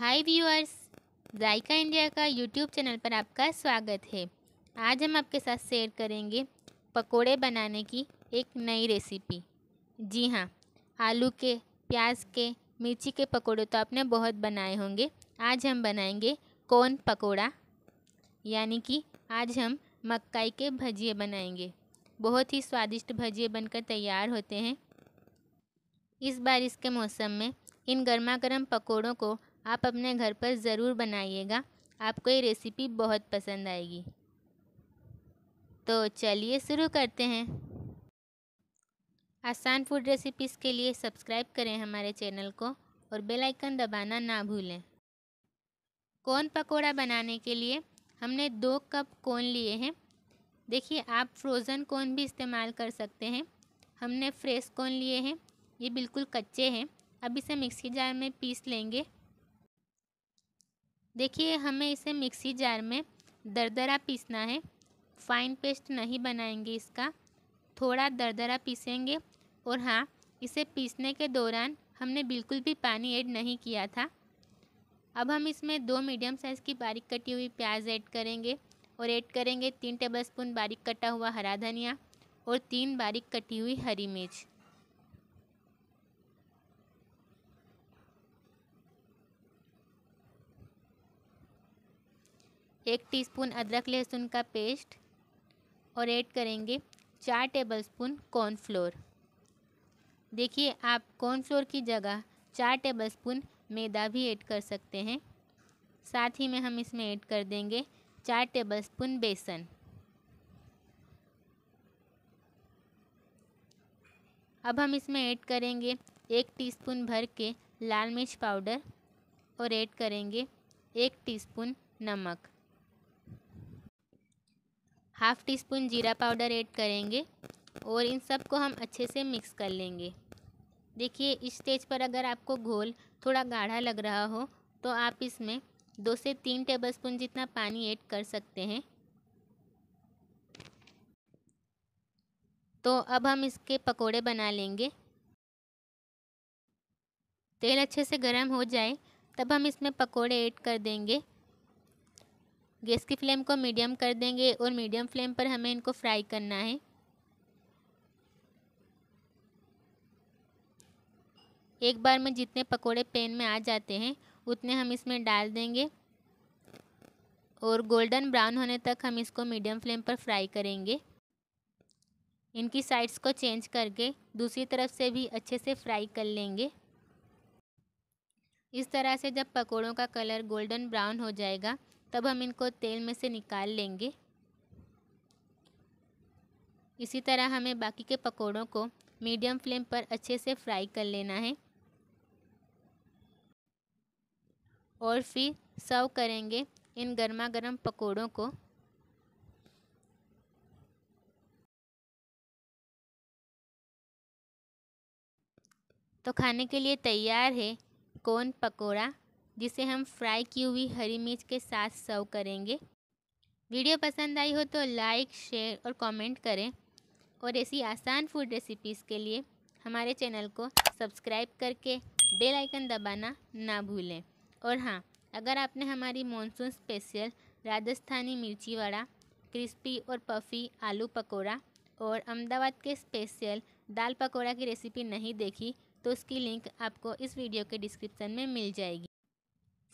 हाय viewers Zaika India का YouTube channel पर आपका स्वागत है आज हम आपके साथ शेयर करेंगे पकोड़े बनाने की एक नई रेसिपी जी हाँ आलू के प्याज के मिर्ची के पकोड़े तो आपने बहुत बनाए होंगे आज हम बनाएंगे कौन पकोड़ा यानी कि आज हम मक्काई के भजिए बनाएंगे बहुत ही स्वादिष्ट भजिए बनकर तैयार होते हैं इस बारिश के मौसम में इन गर्मा गर्म पकौड़ों को आप अपने घर पर ज़रूर बनाइएगा आपको ये रेसिपी बहुत पसंद आएगी तो चलिए शुरू करते हैं आसान फूड रेसिपीज़ के लिए सब्सक्राइब करें हमारे चैनल को और बेल आइकन दबाना ना भूलें कौन पकोड़ा बनाने के लिए हमने दो कप कॉर्न लिए हैं देखिए आप फ्रोज़न कौन भी इस्तेमाल कर सकते हैं हमने फ्रेश कौन लिए हैं ये बिल्कुल कच्चे हैं अब इसे मिक्सी जार में पीस लेंगे देखिए हमें इसे मिक्सी जार में दरदरा पीसना है फाइन पेस्ट नहीं बनाएंगे इसका थोड़ा दरदरा पीसेंगे और हाँ इसे पीसने के दौरान हमने बिल्कुल भी पानी ऐड नहीं किया था अब हम इसमें दो मीडियम साइज़ की बारीक कटी हुई प्याज ऐड करेंगे और ऐड करेंगे तीन टेबलस्पून बारीक कटा हुआ हरा धनिया और तीन बारीक कटी हुई हरी मिर्च एक टीस्पून अदरक लहसुन का पेस्ट और ऐड करेंगे चार टेबलस्पून कॉर्नफ्लोर देखिए आप कॉर्नफ्लोर की जगह चार टेबलस्पून मैदा भी ऐड कर सकते हैं साथ ही में हम इसमें ऐड कर देंगे चार टेबलस्पून बेसन अब हम इसमें ऐड करेंगे एक टीस्पून भर के लाल मिर्च पाउडर और ऐड करेंगे एक टीस्पून नमक हाफ़ टी स्पून जीरा पाउडर ऐड करेंगे और इन सब को हम अच्छे से मिक्स कर लेंगे देखिए इस स्टेज पर अगर आपको घोल थोड़ा गाढ़ा लग रहा हो तो आप इसमें दो से तीन टेबलस्पून जितना पानी ऐड कर सकते हैं तो अब हम इसके पकोड़े बना लेंगे तेल अच्छे से गर्म हो जाए तब हम इसमें पकोड़े ऐड कर देंगे गैस की फ्लेम को मीडियम कर देंगे और मीडियम फ्लेम पर हमें इनको फ्राई करना है एक बार में जितने पकोड़े पैन में आ जाते हैं उतने हम इसमें डाल देंगे और गोल्डन ब्राउन होने तक हम इसको मीडियम फ्लेम पर फ्राई करेंगे इनकी साइड्स को चेंज करके दूसरी तरफ से भी अच्छे से फ्राई कर लेंगे इस तरह से जब पकोड़ों का कलर गोल्डन ब्राउन हो जाएगा तब हम इनको तेल में से निकाल लेंगे इसी तरह हमें बाकी के पकोड़ों को मीडियम फ्लेम पर अच्छे से फ्राई कर लेना है और फिर सर्व करेंगे इन गर्मा गर्म पकोड़ों को तो खाने के लिए तैयार है कौन पकोड़ा जिसे हम फ्राई की हुई हरी मिर्च के साथ सर्व करेंगे वीडियो पसंद आई हो तो लाइक शेयर और कमेंट करें और ऐसी आसान फूड रेसिपीज़ के लिए हमारे चैनल को सब्सक्राइब करके बेल आइकन दबाना ना भूलें और हाँ अगर आपने हमारी मॉनसून स्पेशल राजस्थानी मिर्ची वड़ा क्रिस्पी और पफ़ी आलू पकोड़ा और अहमदाबाद के स्पेशल दाल पकोड़ा की रेसिपी नहीं देखी तो उसकी लिंक आपको इस वीडियो के डिस्क्रिप्शन में मिल जाएगी